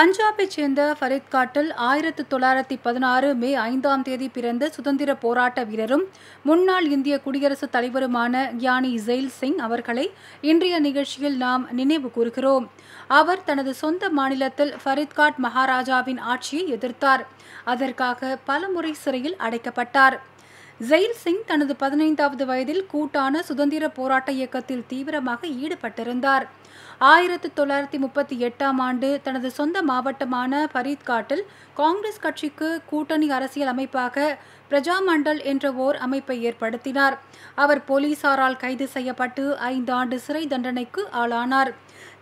பஞ்சாபைச் சேர்ந்த ஃபரீத் காட்டில் ஆயிரத்து தொள்ளாயிரத்தி பதினாறு மே ஐந்தாம் தேதி பிறந்த சுதந்திர போராட்ட வீரரும் முன்னாள் இந்திய குடியரசுத் தலைவருமான கியானி ஜெயில் சிங் அவர்களை இன்றைய நிகழ்ச்சியில் நாம் நினைவு கூறுகிறோம் அவர் தனது சொந்த மாநிலத்தில் ஃபரித்காட் மகாராஜாவின் ஆட்சியை எதிர்த்தார் அதற்காக பலமுறை சிறையில் அடைக்கப்பட்டார் ஜெயில் சிங் தனது பதினைந்தாவது வயதில் கூட்டான சுதந்திர போராட்ட இயக்கத்தில் தீவிரமாக ஈடுபட்டிருந்தார் ஆயிரத்தி தொள்ளாயிரத்தி முப்பத்தி எட்டாம் ஆண்டு தனது சொந்த மாவட்டமான ஃபரீத்காட்டில் காங்கிரஸ் கட்சிக்கு கூட்டணி அரசியல் அமைப்பாக பிரஜா மண்டல் என்ற ஓர் அமைப்பை ஏற்படுத்தினார் அவர் போலீசாரால் கைது செய்யப்பட்டு ஆண்டு சிறை தண்டனைக்கு ஆளானார்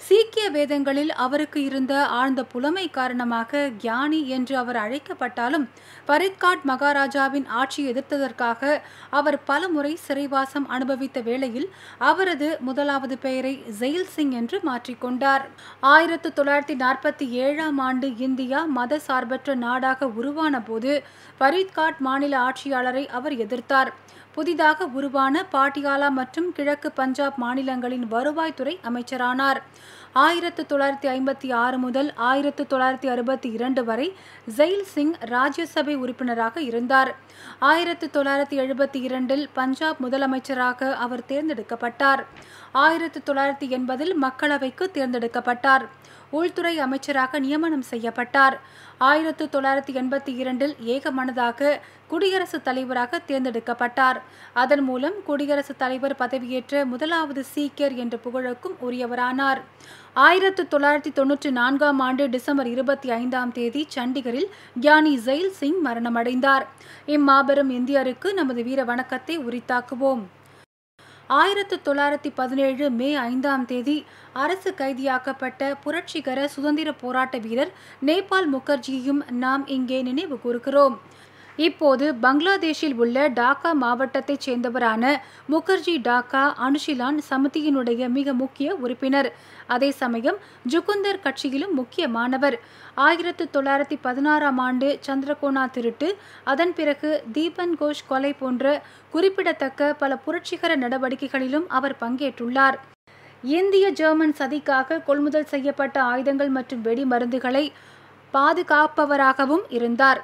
சீக்கிய வேதங்களில் அவருக்கு இருந்த ஆழ்ந்த புலமை காரணமாக கியானி என்று அவர் அழைக்கப்பட்டாலும் பரித்காட் மகாராஜாவின் ஆட்சி எதிர்த்ததற்காக அவர் பலமுறை சிறைவாசம் அனுபவித்த வேளையில் அவரது முதலாவது பெயரை ஜெயில் சிங் என்று மாற்றிக்கொண்டார் ஆயிரத்து தொள்ளாயிரத்தி நாற்பத்தி ஏழாம் ஆண்டு இந்தியா மத சார்பற்ற நாடாக உருவான போது ஃபரீத்காட் மாநில ஆட்சியாளரை அவர் எதிர்த்தார் புதிதாக உருவான பாட்டியாலா மற்றும் கிழக்கு பஞ்சாப் மாநிலங்களின் வருவாய்த்துறை அமைச்சரானார் ஆயிரத்து தொள்ளாயிரத்தி ஐம்பத்தி ஆறு முதல் ஆயிரத்து தொள்ளாயிரத்தி அறுபத்தி இரண்டு வரை ஜெயில் சிங் ராஜ்யசபை உறுப்பினராக இருந்தார் ஆயிரத்து தொள்ளாயிரத்தி எழுபத்தி இரண்டில் பஞ்சாப் முதலமைச்சராக அவர் தேர்ந்தெடுக்கப்பட்டார் ஆயிரத்து தொள்ளாயிரத்தி எண்பதில் மக்களவைக்கு தேர்ந்தெடுக்கப்பட்டார் உள்துறை அமைச்சராக நியமனம் செய்யப்பட்டார் ஆயிரத்து தொள்ளாயிரத்தி எண்பத்தி இரண்டில் ஏகமனதாக குடியரசுத் தலைவராக தேர்ந்தெடுக்கப்பட்டார் அதன் மூலம் குடியரசுத் தலைவர் பதவியேற்ற முதலாவது சீக்கியர் என்ற புகழுக்கும் உரியவரானார் ஆயிரத்து தொள்ளாயிரத்தி தொன்னூற்றி நான்காம் ஆண்டு டிசம்பர் இருபத்தி ஐந்தாம் தேதி சண்டிகரில் கியானி ஜெயில் சிங் மரணமடைந்தார் இம்மாபெரும் இந்தியருக்கு நமது வீர வணக்கத்தை உரித்தாக்குவோம் ஆயிரத்து தொள்ளாயிரத்தி பதினேழு மே ஐந்தாம் தேதி அரசு கைதியாக்கப்பட்ட புரட்சிகர சுதந்திர போராட்ட வீரர் நேபாள் முகர்ஜியும் நாம் இங்கே நினைவு கூறுகிறோம் இப்போது பங்களாதேஷில் உள்ள டாக்கா மாவட்டத்தைச் சேர்ந்தவரான முகர்ஜி டாக்கா அனுஷிலான் சமிதியினுடைய மிக முக்கிய உறுப்பினர் அதே சமயம் ஜுகுந்தர் கட்சியிலும் முக்கியமானவர் ஆயிரத்து தொள்ளாயிரத்தி பதினாறாம் ஆண்டு சந்திரகோணா திருட்டு அதன் பிறகு தீபன் கோஷ் கொலை போன்ற குறிப்பிடத்தக்க பல புரட்சிகர நடவடிக்கைகளிலும் அவர் பங்கேற்றுள்ளார் இந்திய ஜெர்மன் சதிக்காக கொள்முதல் செய்யப்பட்ட ஆயுதங்கள் மற்றும் வெடிமருந்துகளை பாதுகாப்பவராகவும் இருந்தார்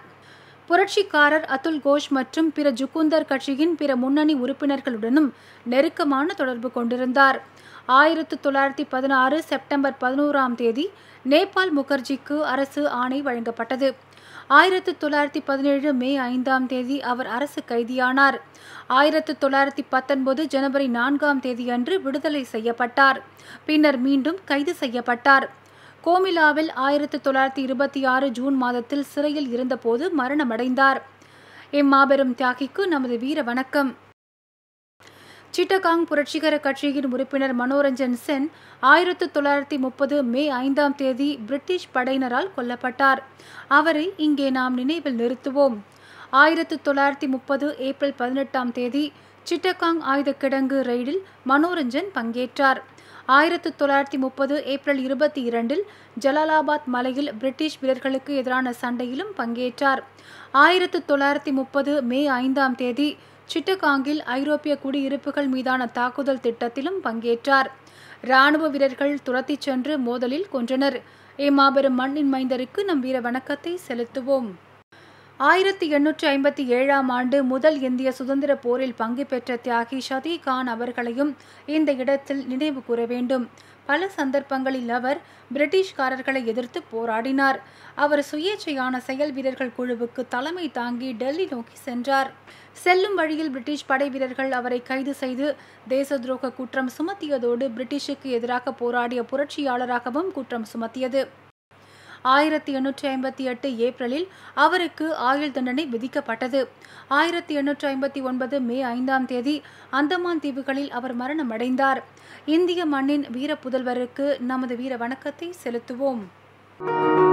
புரட்சிக்காரர் அதுல் கோஷ் மற்றும் பிற ஜுகுந்தர் கட்சியின் பிற முன்னணி உறுப்பினர்களுடனும் நெருக்கமான தொடர்பு கொண்டிருந்தார் ஆயிரத்து தொள்ளாயிரத்தி பதினாறு செப்டம்பர் பதினோராம் தேதி நேபாள் முகர்ஜிக்கு அரசு ஆணை வழங்கப்பட்டது ஆயிரத்து தொள்ளாயிரத்தி பதினேழு மே ஐந்தாம் தேதி அவர் அரசு கைதியானார் ஆயிரத்து தொள்ளாயிரத்தி பத்தொன்பது ஜனவரி நான்காம் தேதியன்று விடுதலை செய்யப்பட்டார் பின்னர் மீண்டும் கைது செய்யப்பட்டார் கோமிலாவில் ஆயிரத்தி தொள்ளாயிரத்தி இருபத்தி ஆறு ஜூன் மாதத்தில் சிறையில் இருந்தபோது மரணமடைந்தார் இம்மாபெரும் தியாகிக்கு நமது வீர வணக்கம் சிட்டகாங் புரட்சிகர கட்சியின் உறுப்பினர் மனோரஞ்சன் சென் ஆயிரத்து தொள்ளாயிரத்தி முப்பது மே ஐந்தாம் தேதி பிரிட்டிஷ் படையினரால் கொல்லப்பட்டார் அவரை இங்கே நாம் நினைவில் நிறுத்துவோம் ஆயிரத்து தொள்ளாயிரத்தி முப்பது ஏப்ரல் பதினெட்டாம் தேதி சிட்டகாங் ஆயுத கிடங்கு ரெய்டில் மனோரஞ்சன் பங்கேற்றார் ஆயிரத்து தொள்ளாயிரத்தி முப்பது ஏப்ரல் இருபத்தி இரண்டில் ஜலாலாபாத் மலையில் பிரிட்டிஷ் வீரர்களுக்கு எதிரான சண்டையிலும் பங்கேற்றார் ஆயிரத்து தொள்ளாயிரத்தி முப்பது மே ஐந்தாம் தேதி சிட்டகாங்கில் ஐரோப்பிய குடியிருப்புகள் மீதான தாக்குதல் திட்டத்திலும் பங்கேற்றார் இராணுவ வீரர்கள் துரத்திச் சென்று மோதலில் கொன்றனர் ஏமாபெரும் மண்ணின் மைந்தருக்கு நம் வீர வணக்கத்தை செலுத்துவோம் ஆயிரத்தி எண்ணூற்றி ஐம்பத்தி ஏழாம் ஆண்டு முதல் இந்திய சுதந்திர போரில் பங்கு பெற்ற தியாகி ஷதி கான் அவர்களையும் இந்த இடத்தில் நினைவு கூற வேண்டும் பல சந்தர்ப்பங்களில் அவர் பிரிட்டிஷ்காரர்களை எதிர்த்து போராடினார் அவர் சுயேட்சையான செயல் வீரர்கள் குழுவுக்கு தலைமை தாங்கி டெல்லி நோக்கி சென்றார் செல்லும் வழியில் பிரிட்டிஷ் படை வீரர்கள் அவரை கைது செய்து தேச துரோக குற்றம் சுமத்தியதோடு பிரிட்டிஷுக்கு எதிராக போராடிய புரட்சியாளராகவும் குற்றம் சுமத்தியது ஆயிரத்தி எண்ணூற்றி ஐம்பத்தி எட்டு ஏப்ரலில் அவருக்கு ஆயுள் தண்டனை விதிக்கப்பட்டது ஆயிரத்தி எண்ணூற்றி ஐம்பத்தி ஒன்பது மே ஐந்தாம் தேதி அந்தமான் தீவுகளில் அவர் மரணமடைந்தார் இந்திய மண்ணின் வீர புதல்வருக்கு நமது வீர வணக்கத்தை செலுத்துவோம் thank you